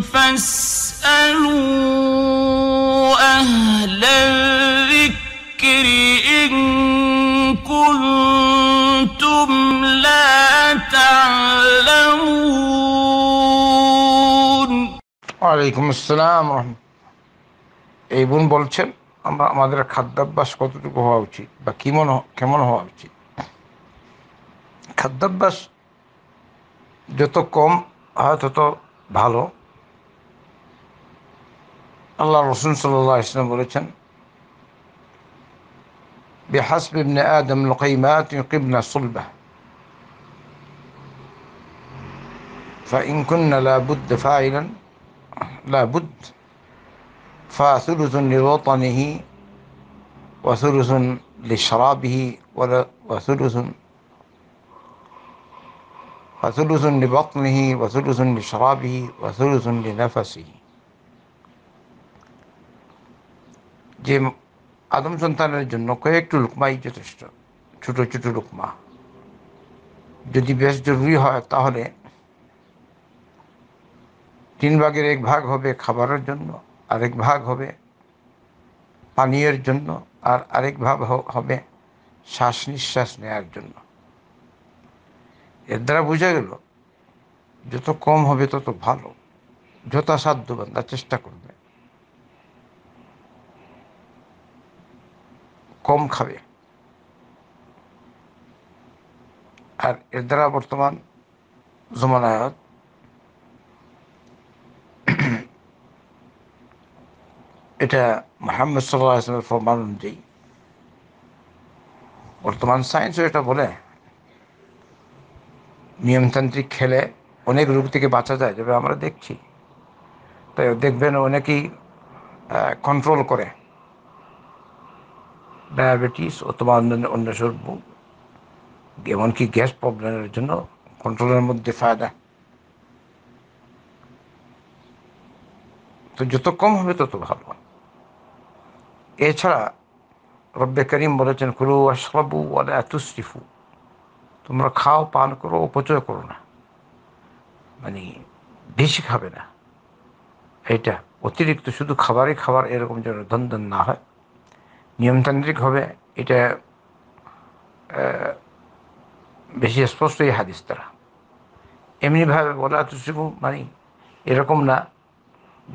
فاسألوا أهل এই বোন বলছেন আমরা আমাদের খাদ্যাভ্যাস কতটুকু হওয়া উচিত বা কেমন কেমন হওয়া উচিত খাদ্যাভ্যাস যত কম হয় তত ভালো الرسول صلى الله عليه وسلم বলেছেন بحسب ابن آدم لقيمات يقبن صلبة فإن كنا لابد فاعلا لابد فثلث لوطنه وثلث لشرابه وثلث وثلث لبطنه وثلث لشرابه وثلث لنفسه যে আদম সন্তানের জন্য কয়েকটু লুকমাই যথেষ্ট ছোট ছোট লুকমা যদি বেশ জরুরি হয় তাহলে তিন ভাগের এক ভাগ হবে খাবারের জন্য আরেক ভাগ হবে পানীয়ের জন্য আর আরেক ভাগ হবে শ্বাস নিঃশ্বাস নেওয়ার জন্য এর দ্বারা বোঝা গেল যত কম হবে তত ভালো যথাসাধ্য বান্ধা চেষ্টা করবে কম খাবে আর এর দ্বারা বর্তমান জমানায়ত এটা মোহাম্মদ সাল্লাহ আসলামের অনুযায়ী বর্তমান সায়েন্সও এটা বলে নিয়মতান্ত্রিক খেলে অনেক রোগ থেকে বাঁচা যায় যেভাবে আমরা দেখছি তাই দেখবেন অনেকেই কন্ট্রোল করে ডায়াবেটিস অথবা অন্যান্য অন্য সব এমনকি গ্যাস প্রবলেমের জন্য কন্ট্রোলের মধ্যে ফায়দা তো যত কম হবে তত ভালো এছাড়া রব্বে করিম বলেছেন কুলু আশরাবু এত শ্রীফু তোমরা খাও পান করো অপচয় করো না মানে বেশি খাবে না এটা অতিরিক্ত শুধু খাবারই খাবার এরকম যেন ধন না হয় নিয়মতান্ত্রিক হবে এটা বেশি স্পষ্ট এই হাদিস তারা এমনিভাবে বলা তুসিকু মানে এরকম না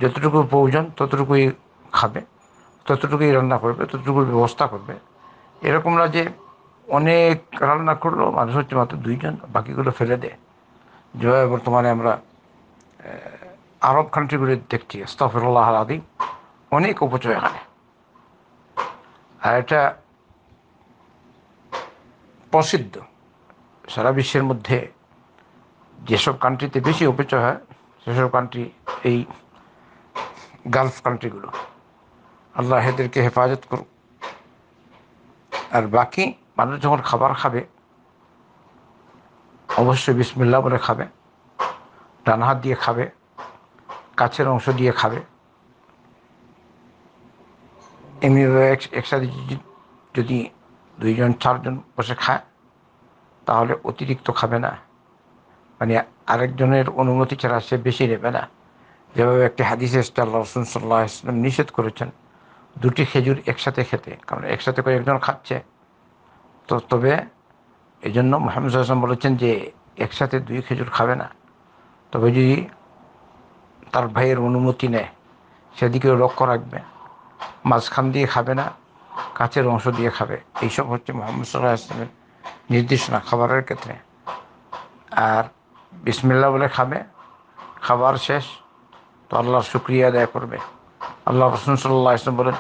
যতটুকু প্রয়োজন ততটুকুই খাবে ততটুকুই রান্না করবে ততটুকু ব্যবস্থা করবে এরকম না যে অনেক রান্না করলো মানুষ হচ্ছে মাত্র দুইজন বাকিগুলো ফেলে দেয় যেভাবে বর্তমানে আমরা আরব কান্ট্রিগুলি দেখছি স্তফরুল্লাহ আদি অনেক অপচয় হয় আর এটা প্রসিদ্ধ সারা বিশ্বের মধ্যে যেসব কান্ট্রিতে বেশি অপচয় হয় সেসব কান্ট্রি এই গালফ কান্ট্রিগুলো আল্লাহ এদেরকে হেফাজত করুক আর বাকি মানুষ যখন খাবার খাবে অবশ্যই বিসমিল্লা বলে খাবে ডান হাত দিয়ে খাবে কাছের অংশ দিয়ে খাবে এমনিভাবে একসাথে যদি দুইজন চারজন বসে খায় তাহলে অতিরিক্ত খাবে না মানে আরেকজনের অনুমতি ছাড়া সে বেশি নেবে না যেভাবে একটি হাদিস আল্লাহ রসুল সাল্লাহ ইসলাম নিষেধ করেছেন দুটি খেজুর একসাথে খেতে কারণ একসাথে করে একজন খাচ্ছে তো তবে এই জন্য মোহাম্মদ হাসান বলেছেন যে একসাথে দুই খেজুর খাবে না তবে যদি তার ভাইয়ের অনুমতি নেয় সেদিকেও লক্ষ্য রাখবে মাঝখান দিয়ে খাবে না কাঁচের অংশ দিয়ে খাবে এইসব হচ্ছে মোহাম্মদ সাল্লাহ ইসলামের নির্দেশনা খাবারের ক্ষেত্রে আর বিসমিল্লা বলে খাবে খাবার শেষ তো আল্লাহর শুক্রিয়া আদায় করবে আল্লাহ রসুন সাল্লাহ ইসলাম বলেন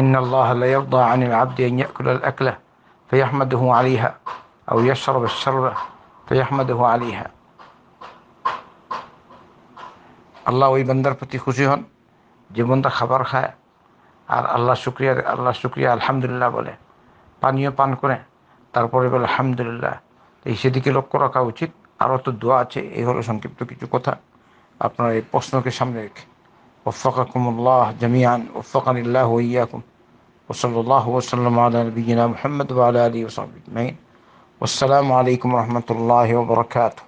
إن الله لا يرضى عن العبد أن يأكل الأكلة فيحمده عليها أو يشرب الشربة فيحمده عليها আল্লাহ ওই বান্দার প্রতি খুশি হন যে বান্দা খাবার খায় আর আল্লাহ শুক্রিয়া আল্লাহ শুক্রিয়া আলহামদুলিল্লাহ বলে পানীয় পান করে তারপরে বলে আলহামদুলিল্লাহ এই সেদিকে লক্ষ্য রাখা উচিত আরও তো দোয়া আছে এই হলো সংক্ষিপ্ত কিছু কথা আপনার এই প্রশ্নকে সামনে রেখে ওফাকুমুল্লাহ জামিয়ান ওফাকানিল্লাহ ইয়াকুম ওসল্লাহ ওসাল্লাম আলা মোহাম্মদ আলী ওসাবিন আসসালামু আলাইকুম রহমতুল্লাহ বরকাতু